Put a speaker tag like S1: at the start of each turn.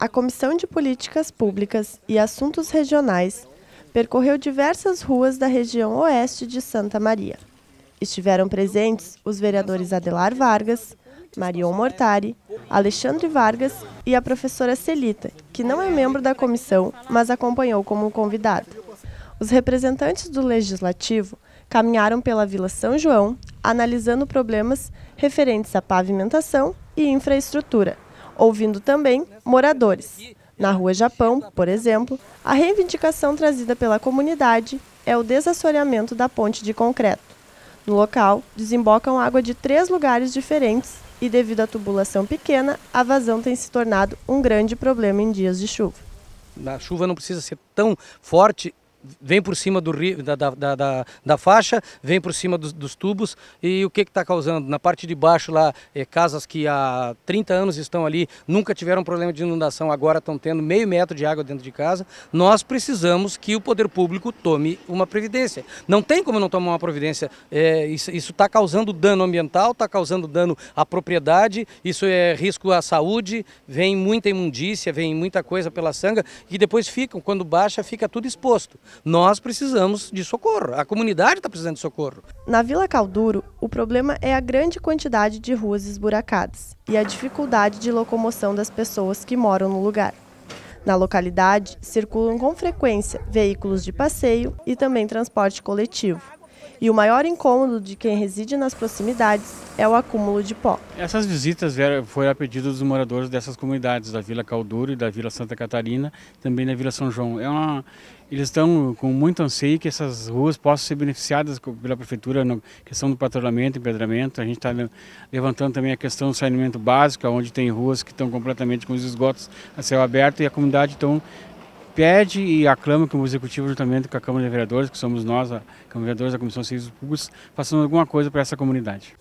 S1: a Comissão de Políticas Públicas e Assuntos Regionais percorreu diversas ruas da região oeste de Santa Maria. Estiveram presentes os vereadores Adelar Vargas, Marion Mortari, Alexandre Vargas e a professora Celita, que não é membro da comissão, mas acompanhou como convidada. Os representantes do Legislativo caminharam pela Vila São João, analisando problemas referentes à pavimentação e infraestrutura ouvindo também moradores. Na Rua Japão, por exemplo, a reivindicação trazida pela comunidade é o desassoreamento da ponte de concreto. No local, desembocam água de três lugares diferentes e, devido à tubulação pequena, a vazão tem se tornado um grande problema em dias de chuva.
S2: A chuva não precisa ser tão forte vem por cima do rio, da, da, da, da, faixa, vem por cima dos, dos tubos e o que está causando? Na parte de baixo lá, é, casas que há 30 anos estão ali, nunca tiveram problema de inundação, agora estão tendo meio metro de água dentro de casa. Nós precisamos que o poder público tome uma previdência. Não tem como não tomar uma providência. É, isso está causando dano ambiental, está causando dano à propriedade, isso é risco à saúde, vem muita imundícia, vem muita coisa pela sanga e depois ficam, quando baixa, fica tudo exposto. Nós precisamos de socorro, a comunidade está precisando de socorro.
S1: Na Vila Calduro, o problema é a grande quantidade de ruas esburacadas e a dificuldade de locomoção das pessoas que moram no lugar. Na localidade, circulam com frequência veículos de passeio e também transporte coletivo. E o maior incômodo de quem reside nas proximidades é o acúmulo de pó.
S3: Essas visitas foram a pedido dos moradores dessas comunidades, da Vila Calduro e da Vila Santa Catarina, também da Vila São João. É uma, eles estão com muito anseio que essas ruas possam ser beneficiadas pela prefeitura na questão do patrulhamento, empedramento. A gente está levantando também a questão do saneamento básico, onde tem ruas que estão completamente com os esgotos a céu aberto e a comunidade então pede e aclama que o Executivo, juntamente com a Câmara de Vereadores, que somos nós, a Câmara de Vereadores, a Comissão de Serviços Públicos, façam alguma coisa para essa comunidade.